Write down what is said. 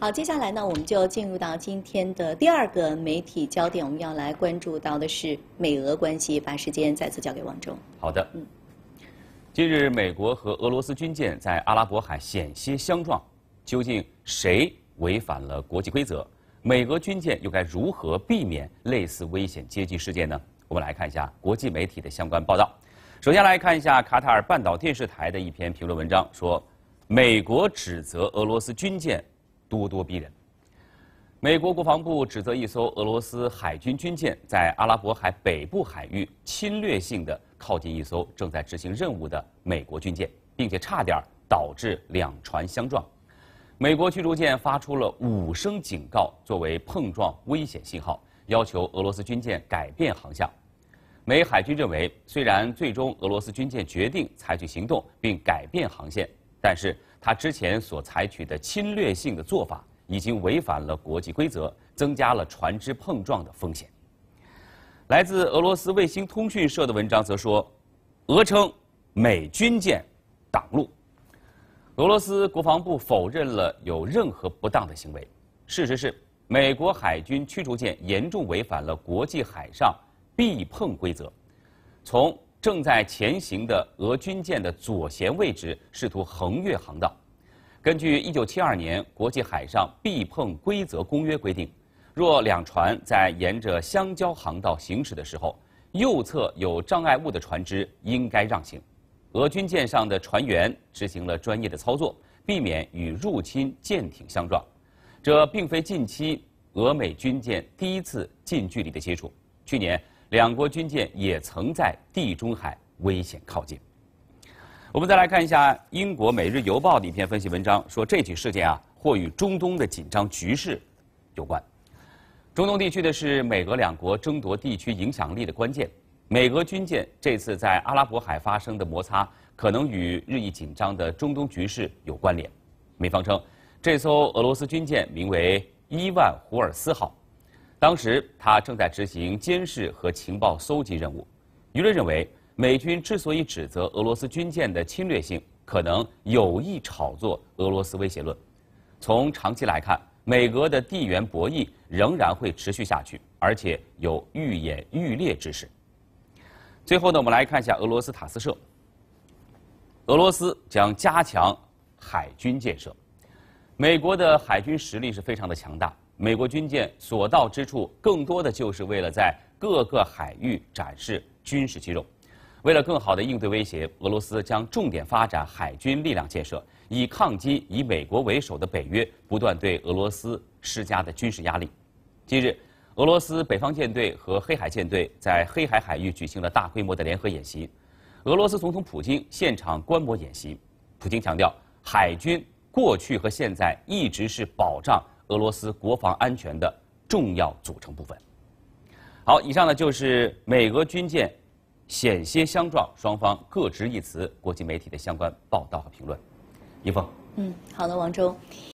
好，接下来呢，我们就进入到今天的第二个媒体焦点，我们要来关注到的是美俄关系。把时间再次交给王中。好的。近日，美国和俄罗斯军舰在阿拉伯海险些相撞，究竟谁违反了国际规则？美俄军舰又该如何避免类似危险接近事件呢？我们来看一下国际媒体的相关报道。首先来看一下卡塔尔半岛电视台的一篇评论文章，说美国指责俄罗斯军舰。咄咄逼人。美国国防部指责一艘俄罗斯海军军舰在阿拉伯海北部海域侵略性的靠近一艘正在执行任务的美国军舰，并且差点导致两船相撞。美国驱逐舰发出了五声警告作为碰撞危险信号，要求俄罗斯军舰改变航向。美海军认为，虽然最终俄罗斯军舰决定采取行动并改变航线，但是。他之前所采取的侵略性的做法已经违反了国际规则，增加了船只碰撞的风险。来自俄罗斯卫星通讯社的文章则说，俄称美军舰挡路，俄罗斯国防部否认了有任何不当的行为。事实是，美国海军驱逐舰严重违反了国际海上避碰规则，从正在前行的俄军舰的左舷位置试图横越航道。根据1972年国际海上避碰规则公约规定，若两船在沿着相交航道行驶的时候，右侧有障碍物的船只应该让行。俄军舰上的船员执行了专业的操作，避免与入侵舰艇相撞。这并非近期俄美军舰第一次近距离的接触。去年，两国军舰也曾在地中海危险靠近。我们再来看一下英国《每日邮报》的一篇分析文章，说这起事件啊，或与中东的紧张局势有关。中东地区呢是美俄两国争夺地区影响力的关键。美俄军舰这次在阿拉伯海发生的摩擦，可能与日益紧张的中东局势有关联。美方称，这艘俄罗斯军舰名为“伊万胡尔斯号”，当时它正在执行监视和情报搜集任务。舆论认为。美军之所以指责俄罗斯军舰的侵略性，可能有意炒作俄罗斯威胁论。从长期来看，美俄的地缘博弈仍然会持续下去，而且有愈演愈烈之势。最后呢，我们来看一下俄罗斯塔斯社：俄罗斯将加强海军建设。美国的海军实力是非常的强大，美国军舰所到之处，更多的就是为了在各个海域展示军事肌肉。为了更好地应对威胁，俄罗斯将重点发展海军力量建设，以抗击以美国为首的北约不断对俄罗斯施加的军事压力。近日，俄罗斯北方舰队和黑海舰队在黑海海域举行了大规模的联合演习，俄罗斯总统普京现场观摩演习。普京强调，海军过去和现在一直是保障俄罗斯国防安全的重要组成部分。好，以上呢就是美俄军舰。险些相撞，双方各执一词。国际媒体的相关报道和评论，一峰。嗯，好的，王中。